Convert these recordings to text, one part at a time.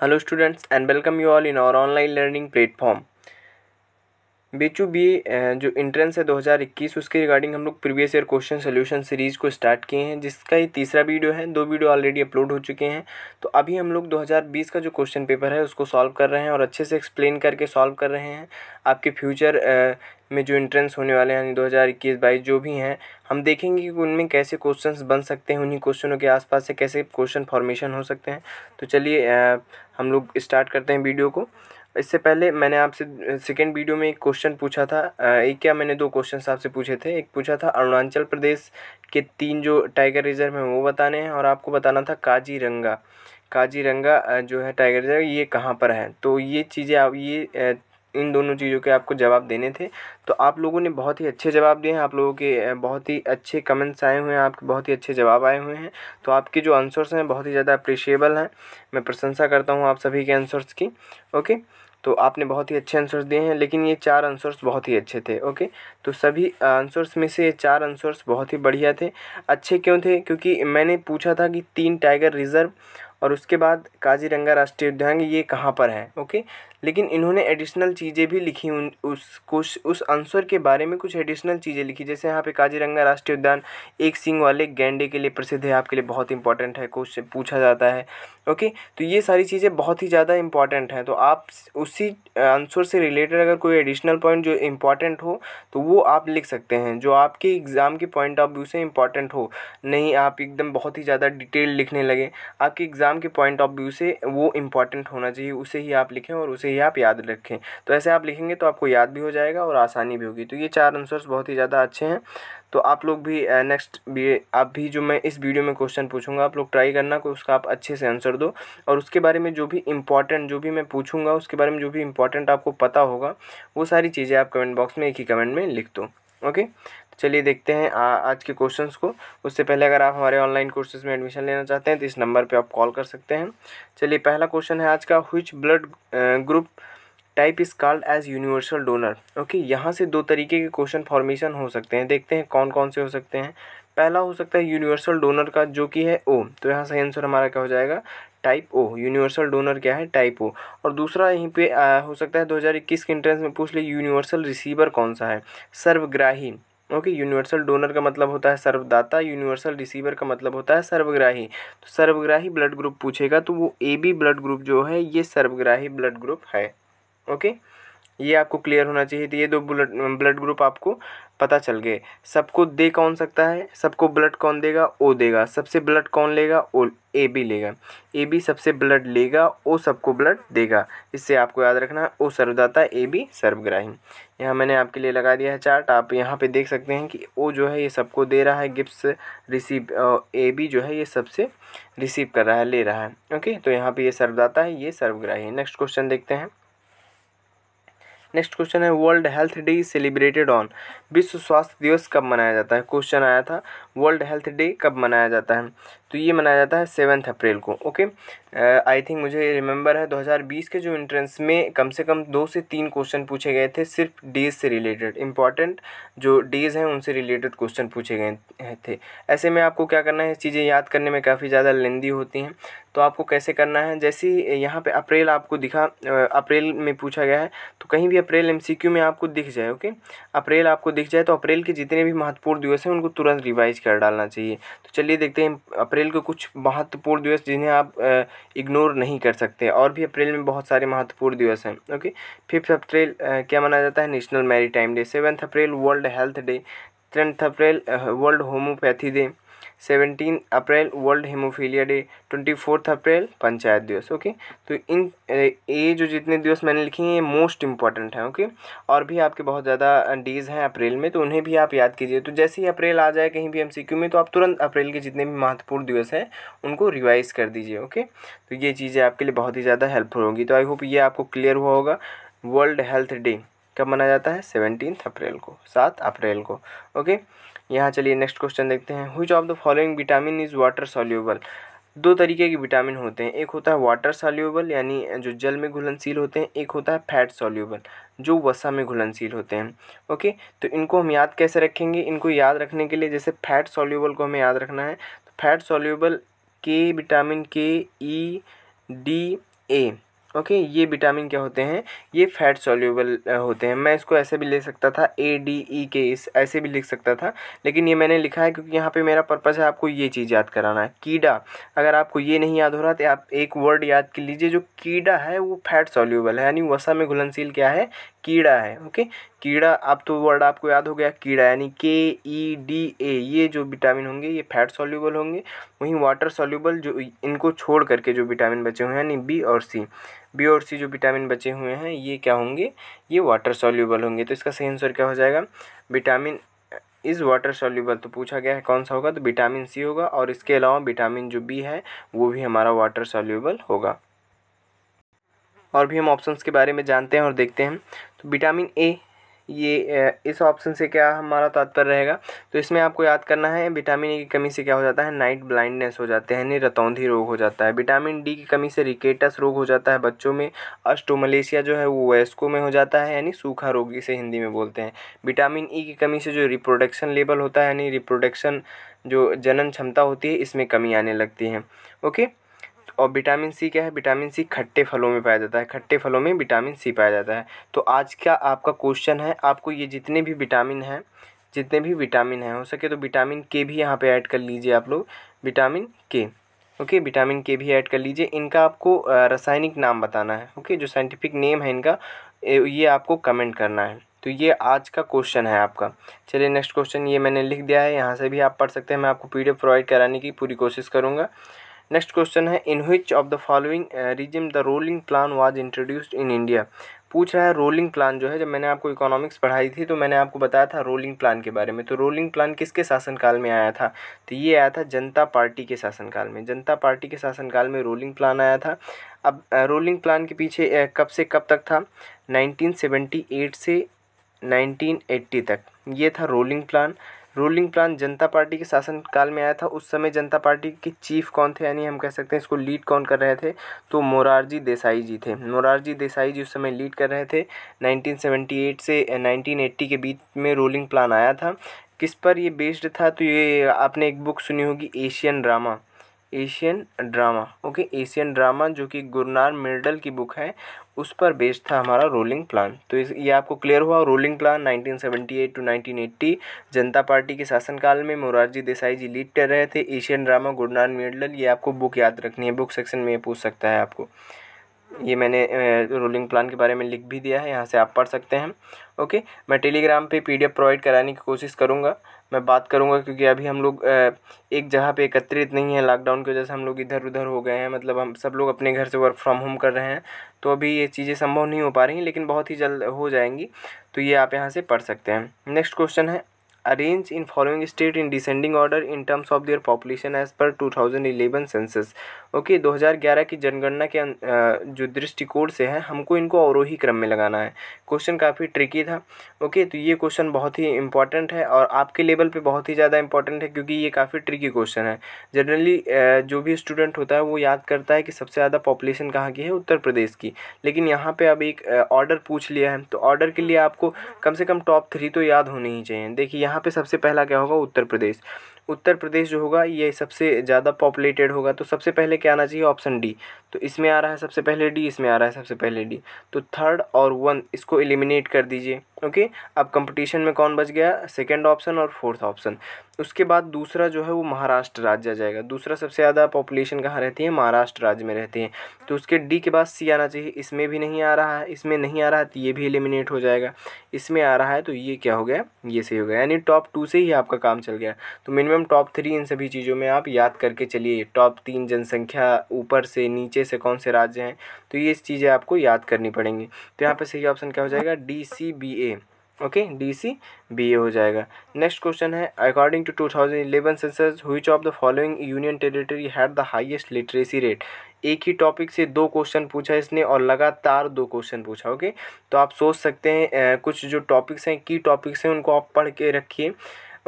Hello students and welcome you all in our online learning platform. बीचू बी जो entrance है 2021 उसके रिगार्डिंग हम लोग previous year question solution series को स्टार्ट किए हैं जिसका ये तीसरा वीडियो है दो वीडियो ऑलरेडी अपलोड हो चुके हैं तो अभी हम लोग 2020 का जो क्वेश्चन पेपर है उसको सॉल्व कर रहे हैं और अच्छे से एक्सप्लेन करके सॉल्व कर रहे हैं आपके फ्यूचर में जो इंट्रेंस होने वाले हैं यानी इक्कीस बाईस जो भी हैं हम देखेंगे कि उनमें कैसे क्वेश्चन बन सकते हैं उन्हीं क्वेश्चनों के आसपास से कैसे क्वेश्चन फॉर्मेशन हो सकते हैं तो चलिए हम लोग स्टार्ट करते हैं वीडियो को इससे पहले मैंने आपसे सेकेंड वीडियो में एक क्वेश्चन पूछा था एक क्या मैंने दो क्वेश्चन आपसे पूछे थे एक पूछा था अरुणाचल प्रदेश के तीन जो टाइगर रिजर्व हैं वो बताने हैं और आपको बताना था काजीरंगा काजीरंगा जो है टाइगर रिजर्व ये कहाँ पर है तो ये चीज़ें आप ये इन दोनों चीज़ों के आपको जवाब देने थे तो आप लोगों ने बहुत ही अच्छे जवाब दिए हैं आप लोगों के बहुत ही अच्छे कमेंट्स आए हुए हैं आपके बहुत ही अच्छे जवाब आए हुए हैं तो आपके जो आंसर्स हैं बहुत ही ज़्यादा अप्रिशिएबल हैं मैं प्रशंसा करता हूँ आप सभी के आंसर्स की ओके तो आपने बहुत ही अच्छे आंसर्स दिए हैं लेकिन ये चार आंसर्स बहुत ही अच्छे थे ओके तो सभी आंसर्स में से ये चार आंसर्स बहुत ही बढ़िया थे अच्छे क्यों थे क्योंकि मैंने पूछा था कि तीन टाइगर रिज़र्व और उसके बाद काजीरंगा राष्ट्रीय उद्यान ये कहाँ पर है ओके लेकिन इन्होंने एडिशनल चीज़ें भी लिखी उन उस कुछ उस आंसर के बारे में कुछ एडिशनल चीज़ें लिखी जैसे यहाँ पे काजीरंगा राष्ट्रीय उद्यान एक सिंग वाले गैंडे के लिए प्रसिद्ध है आपके लिए बहुत इंपॉर्टेंट है कुछ पूछा जाता है ओके तो ये सारी चीज़ें बहुत ही ज़्यादा इंपॉर्टेंट हैं तो आप उसी आंसर से रिलेटेड अगर कोई एडिशनल पॉइंट जो इंपॉर्टेंट हो तो वो आप लिख सकते हैं जो आपके एग्ज़ाम के पॉइंट ऑफ व्यू से इंपॉर्टेंट हो नहीं आप एकदम बहुत ही ज़्यादा डिटेल लिखने लगे आपके एग्ज़ाम के पॉइंट ऑफ व्यू से वो इंपॉर्टेंट होना चाहिए उसे ही आप लिखें और उसे ही ये आप याद रखें तो ऐसे आप लिखेंगे तो आपको याद भी हो जाएगा और आसानी भी होगी तो ये चार आंसर्स बहुत ही ज़्यादा अच्छे हैं तो आप लोग भी नेक्स्ट भी आप भी जो मैं इस वीडियो में क्वेश्चन पूछूंगा आप लोग ट्राई करना को उसका आप अच्छे से आंसर दो और उसके बारे में जो भी इम्पॉर्टेंट जो भी मैं पूछूंगा उसके बारे में जो भी इंपॉर्टेंट आपको पता होगा वो सारी चीज़ें आप कमेंट बॉक्स में एक ही कमेंट में लिख दो ओके चलिए देखते हैं आ, आज के क्वेश्चंस को उससे पहले अगर आप हमारे ऑनलाइन कोर्सेज में एडमिशन लेना चाहते हैं तो इस नंबर पे आप कॉल कर सकते हैं चलिए पहला क्वेश्चन है आज का which blood group type is called as universal donor okay यहाँ से दो तरीके के क्वेश्चन फॉर्मेशन हो सकते हैं देखते हैं कौन कौन से हो सकते हैं पहला हो सकता है यूनिवर्सल डोनर का जो कि है ओ तो यहाँ सही आंसर हमारा क्या हो जाएगा टाइप ओ यूनिवर्सल डोनर क्या है टाइप ओ और दूसरा यहीं पे आ, हो सकता है 2021 के इंट्रेंस में पूछ ले यूनिवर्सल रिसीवर कौन सा है सर्वग्राही ओके यूनिवर्सल डोनर का मतलब होता है सर्वदाता यूनिवर्सल रिसीवर का मतलब होता है सर्वग्राही तो सर्वग्राही ब्लड ग्रुप पूछेगा तो वो ए बी ब्लड ग्रुप जो है ये सर्वग्राही ब्लड ग्रुप है ओके ये आपको क्लियर होना चाहिए तो ये दो ब्लड ब्लड ग्रुप आपको पता चल गए सबको दे कौन सकता है सबको ब्लड कौन देगा ओ देगा सबसे ब्लड कौन लेगा ओ ए बी लेगा ए बी सबसे ब्लड लेगा ओ सबको ब्लड देगा इससे आपको याद रखना है ओ सर्वदाता ए बी सर्वग्राही यहाँ मैंने आपके लिए लगा दिया है चार्ट आप यहाँ पे देख सकते हैं कि ओ जो है ये सबको दे रहा है गिफ्ट रिसीव ए बी जो है ये सबसे रिसीव कर रहा है ले रहा है ओके तो यहाँ पर ये सर्वदाता है ये सर्वग्राही नेक्स्ट क्वेश्चन देखते हैं नेक्स्ट क्वेश्चन है world health day celebrated on विश्व स्वास्थ्य दिवस कब मनाया जाता है क्वेश्चन आया था वर्ल्ड हेल्थ डे कब मनाया जाता है तो ये मनाया जाता है सेवन्थ अप्रैल को ओके आई थिंक मुझे रिमेंबर है 2020 के जो इंट्रेंस में कम से कम दो से तीन क्वेश्चन पूछे गए थे सिर्फ डेज से रिलेटेड इंपॉर्टेंट जो डेज़ हैं उनसे रिलेटेड क्वेश्चन पूछे गए थे ऐसे में आपको क्या करना है चीज़ें याद करने में काफ़ी ज़्यादा लेंदी होती हैं तो आपको कैसे करना है जैसे यहाँ पर अप्रैल आपको दिखा अप्रैल में पूछा गया है तो कहीं भी अप्रैल एम में आपको दिख जाए ओके अप्रैल आपको दिख जाए तो अप्रैल के जितने भी महत्वपूर्ण दिवस हैं उनको तुरंत रिवाइज कर डालना चाहिए तो चलिए देखते हैं अप्रैल को कुछ महत्वपूर्ण दिवस जिन्हें आप इग्नोर नहीं कर सकते और भी अप्रैल में बहुत सारे महत्वपूर्ण दिवस हैं ओके फिफ्थ अप्रैल क्या माना जाता है national maritime day seventh April world health day tenth April world homeopathy day seventeen April world haemophilia day twenty fourth April panchayat दिवस ओके तो इन ये जो जितने दिवस मैंने लिखे हैं ये मोस्ट इंपॉर्टेंट हैं ओके और भी आपके बहुत ज़्यादा डेज़ हैं अप्रैल में तो उन्हें भी आप याद कीजिए तो जैसे ही अप्रैल आ जाए कहीं भी एम में तो आप तुरंत अप्रैल के जितने भी महत्वपूर्ण दिवस हैं उनको रिवाइज़ कर दीजिए ओके तो ये चीज़ें आपके लिए बहुत ही ज़्यादा हेल्पफुल होंगी तो आई होप ये आपको क्लियर हुआ होगा वर्ल्ड हेल्थ डे कब मनाया जाता है सेवनटीन अप्रैल को सात अप्रैल को ओके यहाँ चलिए नेक्स्ट क्वेश्चन देखते हैं which of the following vitamin is water soluble दो तरीके के विटामिन होते हैं एक होता है वाटर सॉल्यूबल यानी जो जल में घुलनशील होते हैं एक होता है फैट सॉल्यूबल जो वसा में घुलनशील होते हैं ओके तो इनको हम याद कैसे रखेंगे इनको याद रखने के लिए जैसे फैट सॉल्यूबल को हमें याद रखना है तो फैट सॉल्यूबल के विटामिन के ई डी ए ओके ये विटामिन क्या होते हैं ये फैट सॉल्यूबल होते हैं मैं इसको ऐसे भी ले सकता था ए डी ई के इस ऐसे भी लिख सकता था लेकिन ये मैंने लिखा है क्योंकि यहाँ पे मेरा पर्पज़ है आपको ये चीज़ याद कराना है कीड़ा अगर आपको ये नहीं याद हो रहा तो आप एक वर्ड याद कर लीजिए जो कीड़ा है वो फैट सॉल्यूबल है यानी वसा में घुलनशील क्या है कीड़ा है ओके कीड़ा अब तो वर्ड आपको याद हो गया कीड़ा यानी के ई डी ए ये जो विटामिन होंगे ये फैट सॉल्यूबल होंगे वहीं वाटर सॉल्यूबल जो इनको छोड़ करके जो विटामिन बचे हुए हैं यानी बी और सी बी और सी जो विटामिन बचे हुए हैं ये क्या होंगे ये वाटर सॉल्यूबल होंगे तो इसका सही आंसर क्या हो जाएगा विटामिन इज़ वाटर सॉल्यूबल तो पूछा गया है कौन सा होगा तो विटामिन सी होगा और इसके अलावा विटामिन जो बी है वो भी हमारा वाटर सॉल्यूबल होगा और भी हम ऑप्शंस के बारे में जानते हैं और देखते हैं तो विटामिन ए ये इस ऑप्शन से क्या हमारा तात्पर्य रहेगा तो इसमें आपको याद करना है विटामिन ए की कमी से क्या हो जाता है नाइट ब्लाइंडनेस हो जाते हैं यानी रतौंधी रोग हो जाता है विटामिन डी की कमी से रिकेटस रोग हो जाता है बच्चों में अस्टोमलेशिया जो है वो वयस्कों में हो जाता है यानी सूखा रोग इसे हिंदी में बोलते हैं विटामिन ई e की कमी से जो रिप्रोडक्शन लेवल होता है यानी रिप्रोडक्शन जो जनन क्षमता होती है इसमें कमी आने लगती है ओके और विटामिन सी क्या है विटामिन सी खट्टे फलों में पाया जाता है खट्टे फलों में विटामिन सी पाया जाता है तो आज का आपका क्वेश्चन है आपको ये जितने भी विटामिन हैं जितने भी विटामिन हैं हो सके तो विटामिन के भी यहाँ पे ऐड कर लीजिए आप लोग विटामिन के ओके विटामिन के भी ऐड कर लीजिए इनका आपको रासायनिक नाम बताना है ओके जो साइंटिफिक नेम है इनका ये आपको कमेंट करना है तो ये आज का क्वेश्चन है आपका चलिए नेक्स्ट क्वेश्चन ये मैंने लिख दिया है यहाँ से भी आप पढ़ सकते हैं मैं आपको पी प्रोवाइड कराने की पूरी कोशिश करूँगा नेक्स्ट क्वेश्चन है in which of the following regime the rolling plan was introduced in India पूछ रहा है रोलिंग प्लान जो है जब मैंने आपको इकोनॉमिक्स पढ़ाई थी तो मैंने आपको बताया था रोलिंग प्लान के बारे में तो रोलिंग प्लान किसके शासनकाल में आया था तो ये आया था जनता पार्टी के शासनकाल में जनता पार्टी के शासनकाल में रोलिंग प्लान आया था अब रोलिंग uh, प्लान के पीछे uh, कब से कब तक था नाइनटीन से नाइनटीन तक ये था rolling plan ruling plan Janata Party के शासनकाल में आया था उस समय जनता पार्टी के चीफ कौन थे यानी हम कह सकते हैं इसको लीड कौन कर रहे थे तो मोरारजी देसाई जी थे मोरारजी देसाई जी उस समय लीड कर रहे थे 1978 से 1980 के बीच में रूलिंग प्लान आया था किस पर ये बेस्ड था तो ये आपने एक बुक सुनी होगी Asian drama Asian drama okay Asian drama जो कि गुरनार मिर्डल की बुक है उस पर बेस्ड था हमारा रोलिंग प्लान तो इस ये आपको क्लियर हुआ rolling plan 1978 to nineteen Janata Party के शासनकाल में मोरारजी देसाई जी लीड कर रहे थे एशियन ड्रामा गुडनान मेडल ये आपको बुक याद रखनी है बुक सेक्शन में ये पूछ सकता है आपको ये मैंने रोलिंग प्लान के बारे में लिख भी दिया है यहाँ से आप पढ़ सकते हैं ओके मैं टेलीग्राम पे पीडीएफ प्रोवाइड कराने की कोशिश करूँगा मैं बात करूँगा क्योंकि अभी हम लोग एक जगह पे एकत्रित नहीं है लॉकडाउन की वजह से हम लोग इधर उधर हो गए हैं मतलब हम सब लोग अपने घर से वर्क फ्रॉम होम कर रहे हैं तो अभी ये चीज़ें संभव नहीं हो पा रही लेकिन बहुत ही जल्द हो जाएंगी तो ये आप यहाँ से पढ़ सकते हैं नेक्स्ट क्वेश्चन है following in following state in descending order in terms of their population as per 2011 census okay okay, 2011 की जनगणना के जो दृष्टिकोण से है हमको इनको अवरोही क्रम में लगाना है क्वेश्चन काफ़ी ट्रिकी था ओके okay, तो ये क्वेश्चन बहुत ही इंपॉर्टेंट है और आपके लेवल पे बहुत ही ज़्यादा इंपॉर्टेंट है क्योंकि ये काफ़ी ट्रिकी क्वेश्चन है जनरली जो भी स्टूडेंट होता है वो याद करता है कि सबसे ज़्यादा पॉपुलेशन कहाँ की है उत्तर प्रदेश की लेकिन यहाँ पर अब एक ऑर्डर पूछ लिया है तो ऑर्डर के लिए आपको कम से कम टॉप थ्री तो याद होनी ही चाहिए देखिए यहाँ यहाँ पे सबसे पहला क्या होगा उत्तर प्रदेश उत्तर प्रदेश जो होगा ये सबसे ज़्यादा पॉपुलेटेड होगा तो सबसे पहले क्या आना चाहिए ऑप्शन डी तो इसमें आ रहा है सबसे पहले डी इसमें आ रहा है सबसे पहले डी तो थर्ड और वन इसको एलिमिनेट कर दीजिए ओके अब कंपटीशन में कौन बच गया सेकंड ऑप्शन और फोर्थ ऑप्शन उसके बाद दूसरा जो है वो महाराष्ट्र राज्य आ जाएगा दूसरा सबसे ज़्यादा पॉपुलेशन कहाँ रहती है महाराष्ट्र राज्य में रहती है तो उसके डी के बाद सी आना चाहिए इसमें भी नहीं आ रहा है इसमें नहीं आ रहा है तो ये भी एलिमिनेट हो जाएगा इसमें आ रहा है तो ये क्या हो गया ये सही हो गया यानी टॉप टू से ही आपका काम चल गया तो मिनिमम टॉप थ्री इन सभी चीज़ों में आप याद करके चलिए टॉप तीन जनसंख्या ऊपर से नीचे से कौन से राज्य हैं तो ये चीज़ें आपको याद करनी पड़ेंगी तो यहाँ पर सही ऑप्शन क्या हो जाएगा D C B A okay D C B A हो जाएगा नेक्स्ट क्वेश्चन है according to two thousand eleven census which of the following union territory had the highest literacy rate एक ही टॉपिक से दो क्वेश्चन पूछा इसने और लगातार दो क्वेश्चन पूछा ओके तो आप सोच सकते हैं कुछ जो टॉपिक्स हैं की टॉपिक्स हैं उनको आप पढ़ के रखिए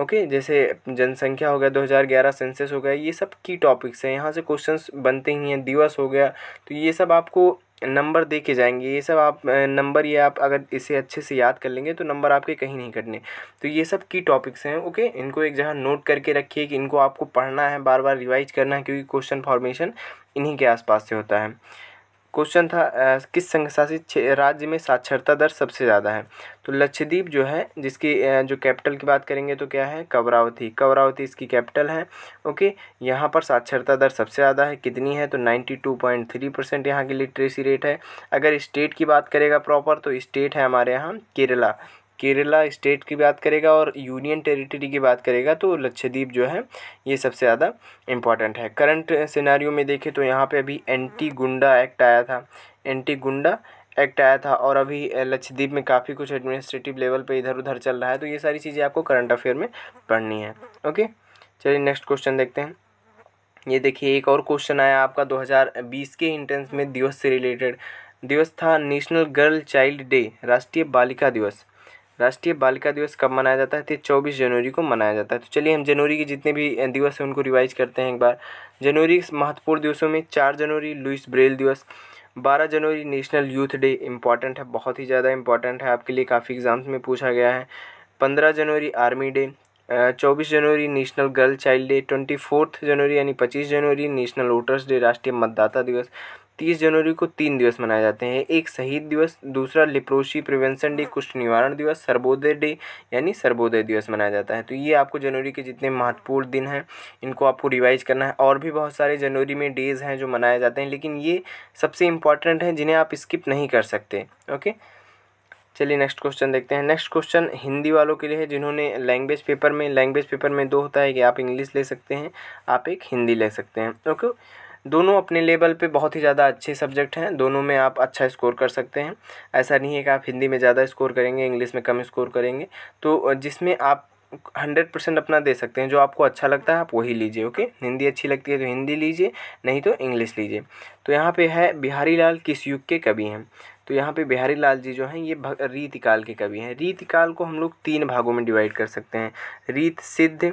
ओके okay, जैसे जनसंख्या हो गया 2011 सेंसस हो गया ये सब की टॉपिक्स हैं यहाँ से क्वेश्चंस बनते ही हैं दिवस हो गया तो ये सब आपको नंबर दे के जाएंगे ये सब आप नंबर ये आप अगर इसे अच्छे से याद कर लेंगे तो नंबर आपके कहीं नहीं कटने तो ये सब की टॉपिक्स हैं ओके इनको एक जगह नोट करके रखिए कि इनको आपको पढ़ना है बार बार रिवाइज करना है क्योंकि क्वेश्चन फॉर्मेशन इन्हीं के आसपास से होता है क्वेश्चन था आ, किस संघ शासित राज्य में साक्षरता दर सबसे ज़्यादा है तो लक्षद्वीप जो है जिसकी जो कैपिटल की बात करेंगे तो क्या है कवरावती कवरावती इसकी कैपिटल है ओके यहाँ पर साक्षरता दर सबसे ज़्यादा है कितनी है तो 92.3 परसेंट यहाँ की लिटरेसी रेट है अगर स्टेट की बात करेगा प्रॉपर तो स्टेट है हमारे यहाँ केरला केरला स्टेट की बात करेगा और यूनियन टेरिटरी की बात करेगा तो लक्षद्वीप जो है ये सबसे ज़्यादा इम्पॉर्टेंट है करंट सिनारियों में देखें तो यहाँ पे अभी एंटी गुंडा एक्ट आया था एंटी गुंडा एक्ट आया था और अभी लक्षद्वीप में काफ़ी कुछ एडमिनिस्ट्रेटिव लेवल पर इधर उधर चल रहा है तो ये सारी चीज़ें आपको करंट अफेयर में पढ़नी है ओके चलिए नेक्स्ट क्वेश्चन देखते हैं ये देखिए एक और क्वेश्चन आया आपका 2020 के इंट्रेंस में दिवस से रिलेटेड दिवस था नेशनल गर्ल चाइल्ड डे राष्ट्रीय बालिका दिवस राष्ट्रीय बालिका दिवस कब मनाया जाता है तो चौबीस जनवरी को मनाया जाता है तो चलिए हम जनवरी के जितने भी दिवस हैं उनको रिवाइज करते हैं एक बार जनवरी महत्वपूर्ण दिवसों में चार जनवरी लुइस ब्रेल दिवस बारह जनवरी नेशनल यूथ डे इंपॉर्टेंट है बहुत ही ज़्यादा इंपॉर्टेंट है आपके लिए काफ़ी एग्ज़ाम्स में पूछा गया है पंद्रह जनवरी आर्मी डे चौबीस जनवरी national girl child day twenty fourth January यानी पच्चीस जनवरी नेशनल वोटर्स डे राष्ट्रीय मतदाता दिवस तीस जनवरी को तीन दिवस मनाए जाते हैं एक शहीद दिवस दूसरा लिप्रोशी प्रिवेंशन डे कुष्ठ निवारण दिवस सर्वोदय डे यानी सर्वोदय दिवस मनाया जाता है तो ये आपको जनवरी के जितने महत्वपूर्ण दिन हैं इनको आपको रिवाइज करना है और भी बहुत सारे जनवरी में डेज़ हैं जो मनाए जाते हैं लेकिन ये सबसे इंपॉर्टेंट हैं जिन्हें आप स्किप नहीं कर सकते ओके चलिए नेक्स्ट क्वेश्चन देखते हैं नेक्स्ट क्वेश्चन हिंदी वालों के लिए है जिन्होंने लैंग्वेज पेपर में लैंग्वेज पेपर में दो होता है कि आप इंग्लिश ले सकते हैं आप एक हिंदी ले सकते हैं ओके दोनों अपने लेवल पे बहुत ही ज़्यादा अच्छे सब्जेक्ट हैं दोनों में आप अच्छा स्कोर कर सकते हैं ऐसा नहीं है कि आप हिंदी में ज़्यादा स्कोर करेंगे इंग्लिश में कम स्कोर करेंगे तो जिसमें आप हंड्रेड परसेंट अपना दे सकते हैं जो आपको अच्छा लगता है आप वही लीजिए ओके हिंदी अच्छी लगती है तो हिंदी लीजिए नहीं तो इंग्लिश लीजिए तो यहाँ पे है बिहारी लाल किस युग के कवि हैं तो यहाँ पे बिहारी लाल जी जो हैं ये रीतिकाल के कवि हैं रीतिकाल को हम लोग तीन भागों में डिवाइड कर सकते हैं रीत सिद्ध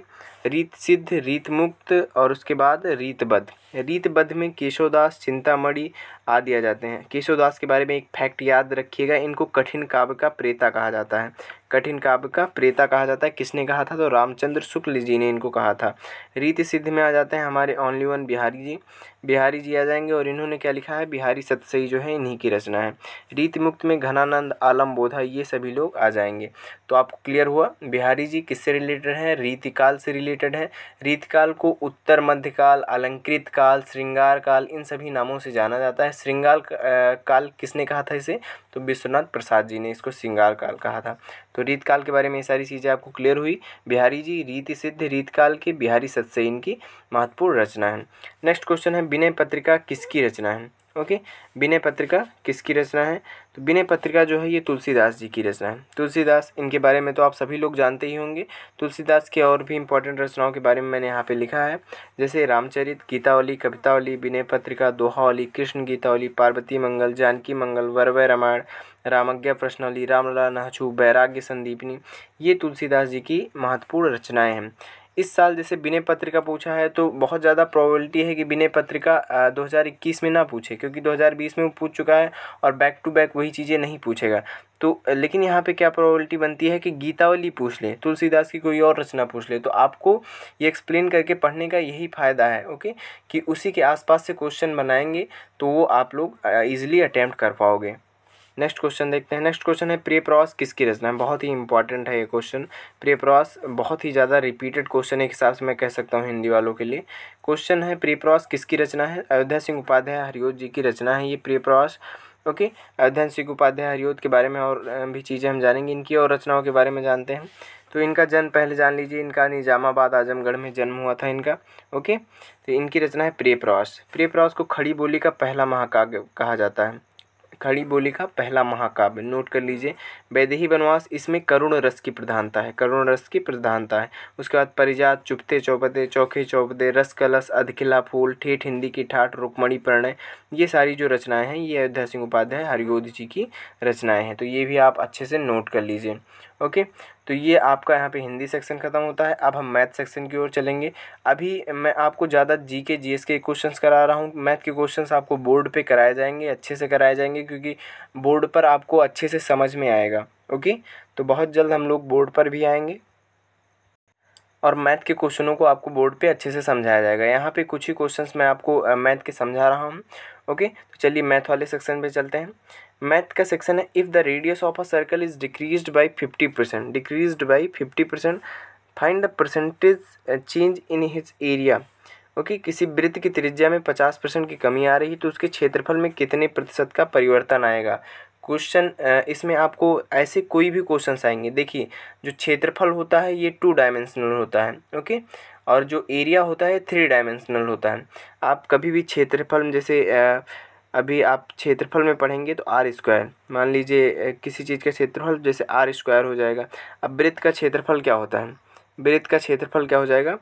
रीत सिद्ध रीत मुक्त और उसके बाद रीतबद्ध रीतबद्ध में केशोदास चिंतामणि आदि आ जाते हैं केशोदास के बारे में एक फैक्ट याद रखिएगा इनको कठिन काव्य का प्रेता कहा जाता है कठिन काव्य का प्रेता कहा जाता है किसने कहा था तो रामचंद्र शुक्ल जी ने इनको कहा था रीत सिद्ध में आ जाते हैं हमारे ओनली वन बिहारी जी बिहारी जी आ जाएंगे और इन्होंने क्या लिखा है बिहारी सतसई जो है इन्हीं की रचना है रीति मुक्त में घनानंद आलम बोधा ये सभी लोग आ जाएंगे तो आपको क्लियर हुआ बिहारी जी किससे रिलेटेड हैं रीतिकाल से रिलेटेड हैं रीतिकाल को उत्तर मध्यकाल अलंकृत काल श्रृंगार काल इन सभी नामों से जाना जाता है श्रृंगार काल किसने कहा था इसे तो विश्वनाथ प्रसाद जी ने इसको श्रृंगार काल कहा था तो रीतकाल के बारे में ये सारी चीज़ें आपको क्लियर हुई बिहारी जी रीति सिद्ध रीतकाल के बिहारी सत्य इनकी महत्वपूर्ण रचना है नेक्स्ट क्वेश्चन है विनय पत्रिका किसकी रचना है ओके विनय पत्रिका किसकी रचना है तो विनय पत्रिका जो है ये तुलसीदास जी की रचना है तुलसीदास इनके बारे में तो आप सभी लोग जानते ही होंगे तुलसीदास के और भी इंपॉर्टेंट रचनाओं के बारे में मैंने यहाँ पे लिखा है जैसे रामचरित गीतावली कवितावली विनय पत्रिका दोहावली कृष्ण गीतावली पार्वती मंगल जानकी मंगल वरवय रामायण रामज्ञा प्रश्नवली रामला नहछू वैराग्य संदीपनी ये तुलसीदास जी की महत्वपूर्ण रचनाएँ हैं इस साल जैसे विनय पत्रिका पूछा है तो बहुत ज़्यादा प्रोबेबिलिटी है कि विनय पत्रिका 2021 में ना पूछे क्योंकि 2020 में वो पूछ चुका है और बैक टू बैक वही चीज़ें नहीं पूछेगा तो लेकिन यहाँ पे क्या प्रोबेबिलिटी बनती है कि गीतावली पूछ ले तुलसीदास की कोई और रचना पूछ ले तो आपको ये एक्सप्लेन करके पढ़ने का यही फ़ायदा है ओके कि उसी के आसपास से क्वेश्चन बनाएंगे तो वो आप लोग ईजिली अटैम्प्ट कर पाओगे नेक्स्ट क्वेश्चन देखते हैं नेक्स्ट क्वेश्चन है प्रियप्रवास किसकी रचना है बहुत ही इंपॉर्टेंट है ये क्वेश्चन प्रियप्रवास बहुत ही ज़्यादा रिपीटेड क्वेश्चन एक हिसाब से मैं कह सकता हूँ हिंदी वालों के लिए क्वेश्चन है प्रियप्रवास किसकी रचना है अयोध्या सिंह उपाध्याय हरियोध जी की रचना है ये प्रियप्रवास ओके अयोध्या सिंह उपाध्याय हरियोध के बारे में और भी चीज़ें हम जानेंगे इनकी और रचनाओं के बारे में जानते हैं तो इनका जन्म पहले जान लीजिए इनका निजामाबाद आजमगढ़ में जन्म हुआ था इनका ओके तो इनकी रचना है प्रिय प्रवास प्रिय प्रवास को खड़ी बोली का पहला महाकाव्य कहा जाता है खड़ी बोली का पहला महाकाव्य नोट कर लीजिए वैदेही वनवास इसमें करुण रस की प्रधानता है करुण रस की प्रधानता है उसके बाद परिजात चुपते चौपते चौखे चौपते रस कलश अधखिला फूल ठेठ हिंदी की ठाठ रुकमणी प्रणय ये सारी जो रचनाएं हैं ये अयोध्या सिंह उपाध्याय हरिगोद जी की रचनाएं हैं तो ये भी आप अच्छे से नोट कर लीजिए ओके तो ये आपका यहाँ पे हिंदी सेक्शन ख़त्म होता है अब हम मैथ सेक्शन की ओर चलेंगे अभी मैं आपको ज़्यादा जी के जी एस के क्वेश्चन करा रहा हूँ मैथ के क्वेश्चंस आपको बोर्ड पे कराए जाएंगे अच्छे से कराए जाएंगे क्योंकि बोर्ड पर आपको अच्छे से समझ में आएगा ओके तो बहुत जल्द हम लोग बोर्ड पर भी आएँगे और मैथ के क्वेश्चनों को आपको बोर्ड पे अच्छे से समझाया जाएगा यहाँ पे कुछ ही क्वेश्चंस मैं आपको मैथ के समझा रहा हूँ ओके तो चलिए मैथ वाले सेक्शन पे चलते हैं मैथ का सेक्शन है if the radius of a circle is decrease by fifty percent decrease by fifty percent find the percentage change in his area okay किसी वृत्त की त्रिज्या में पचास परसेंट की कमी आ रही है तो उसके क्षेत्रफल में कितने प्रतिशत का परिवर्तन आएगा क्वेश्चन uh, इसमें आपको ऐसे कोई भी क्वेश्चन आएंगे देखिए जो क्षेत्रफल होता है ये टू डायमेंशनल होता है ओके और जो एरिया होता है थ्री डायमेंशनल होता है आप कभी भी क्षेत्रफल जैसे अभी आप क्षेत्रफल में पढ़ेंगे तो आर स्क्वायर मान लीजिए किसी चीज़ का क्षेत्रफल जैसे आर स्क्वायर हो जाएगा अब वृत्त का क्षेत्रफल क्या होता है वृत्त का क्षेत्रफल क्या हो जाएगा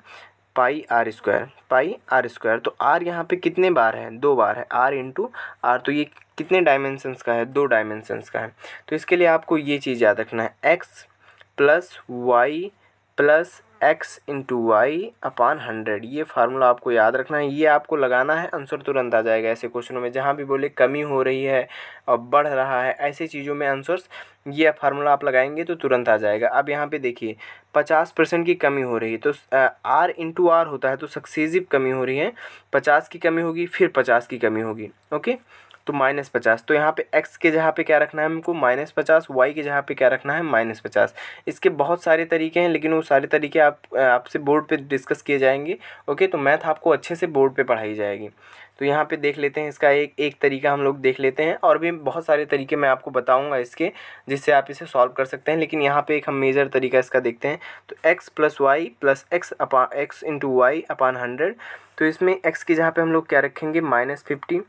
pi R square pi R square तो आर यहाँ पे कितने बार है दो बार है आर इंटू आर तो ये कितने डायमेंशंस का है दो डायमेंशंस का है तो इसके लिए आपको ये चीज़ याद रखना है X plus Y plus X into Y upon hundred ये फार्मूला आपको याद रखना है ये आपको लगाना है आंसर तुरंत आ जाएगा ऐसे क्वेश्चनों में जहाँ भी बोले कमी हो रही है और बढ़ रहा है ऐसी चीज़ों में आंसर्स ये फार्मूला आप लगाएंगे तो तुरंत आ जाएगा अब यहाँ पे देखिए पचास परसेंट की कमी हो रही है तो आर इंटू आर होता है तो सक्सेसिव कमी हो रही है पचास की कमी होगी फिर पचास की कमी होगी ओके तो माइनस पचास तो यहाँ पे एक्स के जहाँ पे क्या रखना है हमको माइनस पचास वाई के जहाँ पे क्या रखना है माइनस पचास इसके बहुत सारे तरीके हैं लेकिन वो सारे तरीके आप आपसे बोर्ड पे डिस्कस किए जाएंगे ओके तो मैथ आपको अच्छे से बोर्ड पे पढ़ाई जाएगी तो यहाँ पे देख लेते हैं इसका एक एक तरीका हम लोग देख लेते हैं और भी बहुत सारे तरीके मैं आपको बताऊँगा इसके जिससे आप इसे सॉल्व कर सकते हैं लेकिन यहाँ पर एक हम मेजर तरीका इसका देखते हैं तो X plus Y plus X upon X into Y upon hundred तो इसमें x की जहाँ पे हम लोग क्या रखेंगे माइनस फिफ्टी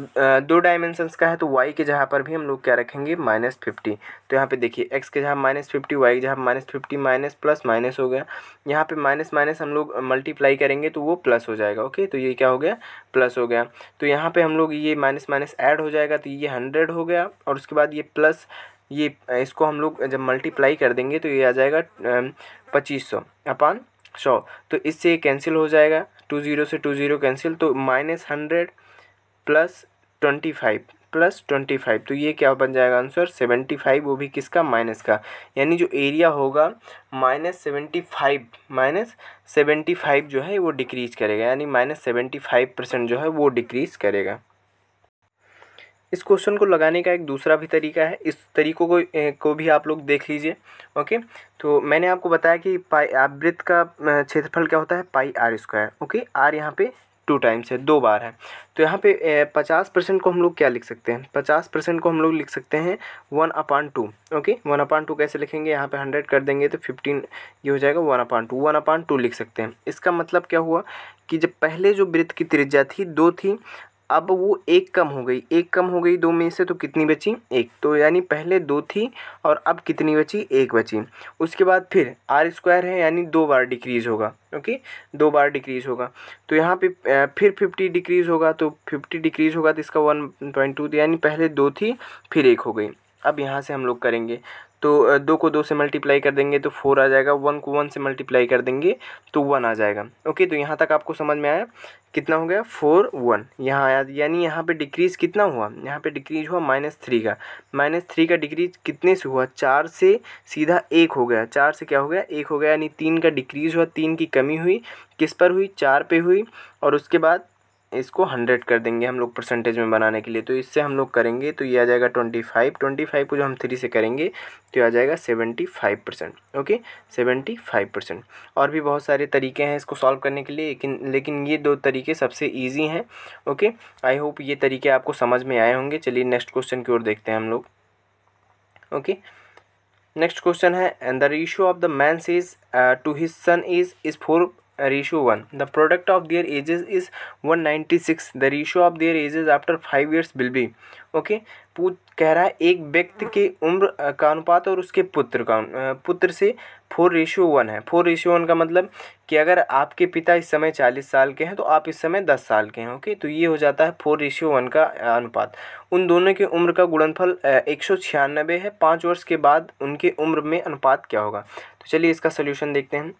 तो दो डायमेंशंस का है तो वाई के जहाँ पर भी हम लोग क्या रखेंगे माइनस फिफ्टी तो यहाँ पे देखिए एक्स के जहाँ माइनस फिफ्टी वाई के जहाँ minus fifty minus plus minus हो गया यहाँ पे माइनस माइनस हम लोग मल्टीप्लाई करेंगे तो वो प्लस हो जाएगा ओके तो ये क्या हो गया प्लस हो गया तो यहाँ पर हम लोग ये माइनस माइनस ऐड हो जाएगा तो ये हंड्रेड हो गया और उसके बाद ये प्लस ये इसको हम लोग जब मल्टीप्लाई कर देंगे तो ये आ जाएगा पच्चीस सौ अपान सौ तो इससे कैंसिल हो जाएगा टू ज़ीरो से टू ज़ीरो कैंसिल तो minus hundred plus twenty five plus twenty five तो ये क्या बन जाएगा आंसर सेवेंटी फाइव वो भी किसका माइनस का यानी जो एरिया होगा minus seventy five minus seventy five जो है वो डिक्रीज करेगा यानी माइनस सेवेंटी फाइव परसेंट जो है वो डिक्रीज करेगा इस क्वेश्चन को लगाने का एक दूसरा भी तरीका है इस तरीकों को ए, को भी आप लोग देख लीजिए ओके तो मैंने आपको बताया कि पाई आवृत्त का क्षेत्रफल क्या होता है pi R square okay R यहाँ पे टू टाइम्स है दो बार है तो यहाँ पे पचास परसेंट को हम लोग क्या लिख सकते हैं पचास परसेंट को हम लोग लिख सकते हैं one upon two okay one upon two कैसे लिखेंगे यहाँ पे हंड्रेड कर देंगे तो फिफ्टीन ये हो जाएगा one upon two one upon two लिख सकते हैं इसका मतलब क्या हुआ कि जब पहले जो वृत्त की त्रिज्या थी दो थी अब वो एक कम हो गई एक कम हो गई दो में से तो कितनी बची एक तो यानी पहले दो थी और अब कितनी बची एक बची उसके बाद फिर आर स्क्वायर है यानी दो बार डिक्रीज़ होगा ओके दो बार डिक्रीज़ होगा तो यहाँ पे फिर फिफ्टी डिक्रीज़ होगा तो फिफ्टी डिक्रीज़ होगा तो इसका वन पॉइंट टू यानी पहले दो थी फिर एक हो गई अब यहाँ से हम लोग करेंगे तो दो को दो से मल्टीप्लाई कर देंगे तो फोर आ जाएगा वन को वन से मल्टीप्लाई कर देंगे तो वन आ जाएगा ओके तो यहाँ तक आपको समझ में आया कितना हो गया फोर वन यहाँ आया यानी यहाँ पे डिक्रीज़ कितना हुआ यहाँ पे डिक्रीज हुआ माइनस थ्री का माइनस थ्री का डिक्रीज कितने से हुआ चार से सीधा एक हो गया चार से क्या हो गया एक हो गया यानी तीन का डिक्रीज़ हुआ तीन की कमी हुई किस पर हुई चार पे हुई और उसके बाद इसको हंड्रेड कर देंगे हम लोग परसेंटेज में बनाने के लिए तो इससे हम लोग करेंगे तो ये आ जाएगा ट्वेंटी फाइव ट्वेंटी फाइव को जो हम थ्री से करेंगे तो ये आ जाएगा seventy five percent okay seventy five percent और भी बहुत सारे तरीके हैं इसको सॉल्व करने के लिए लेकिन लेकिन ये दो तरीके सबसे ईजी हैं ओके आई होप ये तरीके आपको समझ में आए होंगे चलिए नेक्स्ट क्वेश्चन की ओर देखते हैं हम लोग ओके नेक्स्ट क्वेश्चन है and the ratio of the man is to his son is is four one the product of their ages is one ninety six the ratio of their ages after five years will be okay पूछ कह रहा है एक व्यक्ति की उम्र uh, का अनुपात और उसके पुत्र का uh, पुत्र से फोर रेशियो वन है फोर रेशियो वन का मतलब कि अगर आपके पिता इस समय चालीस साल के हैं तो आप इस समय दस साल के हैं ओके तो ये हो जाता है फोर रेशियो वन का uh, अनुपात उन दोनों की उम्र का गुणनफल एक सौ छियानबे है पाँच वर्ष के बाद उनकी उम्र में अनुपात क्या होगा तो चलिए इसका सोल्यूशन देखते हैं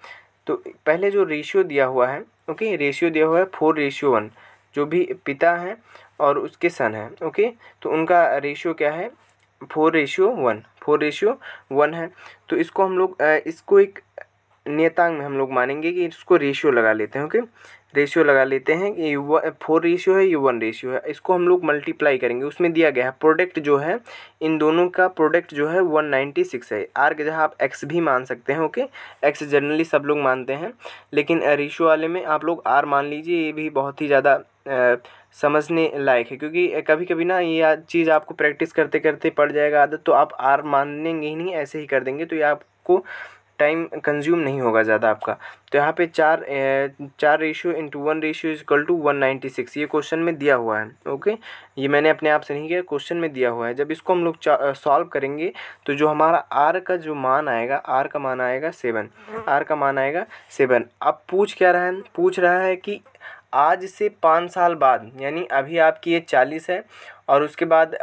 तो पहले जो रेशियो दिया हुआ है ओके रेशियो दिया हुआ है फोर रेशियो वन जो भी पिता हैं और उसके सन है ओके तो उनका रेशियो क्या है four ratio one four ratio one है तो इसको हम लोग इसको एक नेतांग में हम लोग मानेंगे कि इसको रेशियो लगा लेते हैं ओके रेशियो लगा लेते हैं ये यू फोर रेशियो है यू वन रेशियो है इसको हम लोग मल्टीप्लाई करेंगे उसमें दिया गया है प्रोडक्ट जो है इन दोनों का प्रोडक्ट जो है वन नाइन्टी सिक्स है आर के जहाँ आप एक्स भी मान सकते हैं ओके एक्स जनरली सब लोग मानते हैं लेकिन रेशियो वाले में आप लोग आर मान लीजिए ये भी बहुत ही ज़्यादा समझने लायक है क्योंकि कभी कभी ना ये चीज़ आपको प्रैक्टिस करते करते पड़ जाएगा आदत तो आप आर मानेंगे ही नहीं ऐसे ही कर देंगे तो ये आपको टाइम कंज्यूम नहीं होगा ज़्यादा आपका तो यहाँ पे चार चार ratio into one ratio equal to one ninety six ये क्वेश्चन में दिया हुआ है ओके ये मैंने अपने आप से नहीं किया क्वेश्चन में दिया हुआ है जब इसको हम लोग सॉल्व करेंगे तो जो हमारा आर का जो मान आएगा आर का मान आएगा सेवन आर का मान आएगा सेवन अब पूछ क्या रहा है पूछ रहा है कि आज से पाँच साल बाद यानी अभी आपकी एज चालीस है और उसके बाद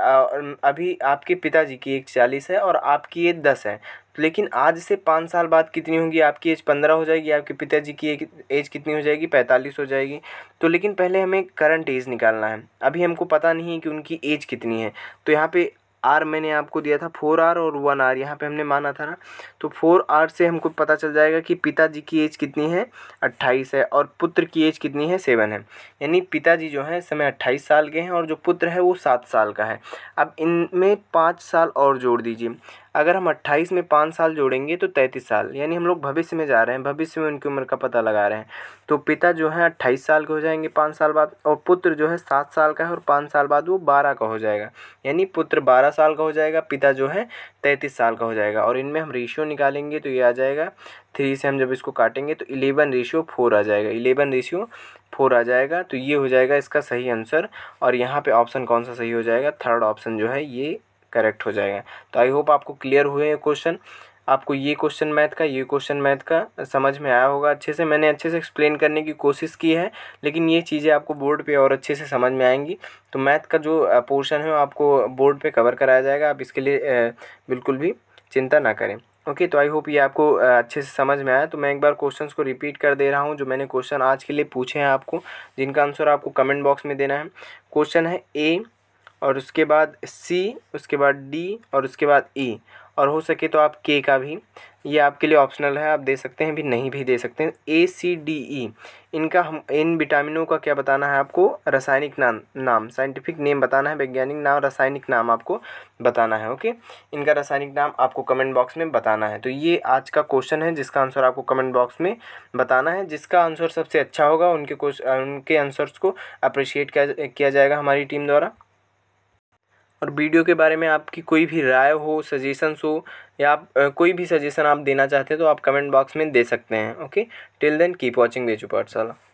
अभी आपके पिताजी की एज चालीस है और आपकी एज दस है लेकिन आज से पाँच साल बाद कितनी होगी आपकी एज पंद्रह हो जाएगी आपके पिताजी की एज कितनी हो जाएगी पैंतालीस हो जाएगी तो लेकिन पहले हमें करंट एज निकालना है अभी हमको पता नहीं है कि उनकी एज कितनी है तो यहाँ पे आर मैंने आपको दिया था फोर आर और वन आर यहाँ पे हमने माना था ना तो फोर आर से हमको पता चल जाएगा कि पिताजी की एज कितनी है अट्ठाईस है और पुत्र की एज कितनी है सेवन है यानी पिताजी जो हैं इस समय अट्ठाईस साल के हैं और जो पुत्र है वो सात साल का है अब इनमें पाँच साल और जोड़ दीजिए अगर हम अट्ठाईस में पाँच साल जोड़ेंगे तो तैंतीस साल यानी हम लोग भविष्य में जा रहे हैं भविष्य में उनकी उम्र का पता लगा रहे हैं तो पिता जो है अट्ठाईस साल के हो जाएंगे पाँच साल बाद और पुत्र जो है सात साल का है और पाँच साल बाद वो बारह का हो जाएगा यानी पुत्र बारह साल का हो जाएगा पिता जो है तैंतीस साल का हो जाएगा और इनमें हम रेशियो निकालेंगे तो ये आ जाएगा थ्री से हम जब इसको काटेंगे तो इलेवन रेशियो फोर आ जाएगा इलेवन रेशियो फोर आ जाएगा तो ये हो जाएगा इसका सही आंसर और यहाँ पे ऑप्शन कौन सा सही हो जाएगा थर्ड ऑप्शन जो है ये करेक्ट हो जाएगा तो आई होप आपको क्लियर हुए हैं क्वेश्चन आपको ये क्वेश्चन मैथ का ये क्वेश्चन मैथ का समझ में आया होगा अच्छे से मैंने अच्छे से एक्सप्लेन करने की कोशिश की है लेकिन ये चीज़ें आपको बोर्ड पे और अच्छे से समझ में आएंगी तो मैथ का जो पोर्शन है वो आपको बोर्ड पे कवर कराया जाएगा आप इसके लिए बिल्कुल भी चिंता ना करें ओके तो आई होप ये आपको अच्छे से समझ में आया तो मैं एक बार क्वेश्चन को रिपीट कर दे रहा हूँ जो मैंने क्वेश्चन आज के लिए पूछे हैं आपको जिनका आंसर आपको कमेंट बॉक्स में देना है क्वेश्चन है ए और उसके बाद सी उसके बाद डी और उसके बाद ई e, और हो सके तो आप के का भी ये आपके लिए ऑप्शनल है आप दे सकते हैं भी नहीं भी दे सकते हैं ए सी डी ई इनका हम इन विटामिनों का क्या बताना है आपको रासायनिक नाम नाम साइंटिफिक नेम बताना है वैज्ञानिक नाम रासायनिक नाम आपको बताना है ओके इनका रासायनिक नाम आपको कमेंट बॉक्स में बताना है तो ये आज का क्वेश्चन है जिसका आंसर आपको कमेंट बॉक्स में बताना है जिसका आंसर सबसे अच्छा होगा उनके उनके आंसर्स को अप्रिशिएट किया जाएगा हमारी टीम द्वारा और वीडियो के बारे में आपकी कोई भी राय हो सजेशंस हो या आप कोई भी सजेशन आप देना चाहते हैं तो आप कमेंट बॉक्स में दे सकते हैं okay till then keep watching Veju पाठशाला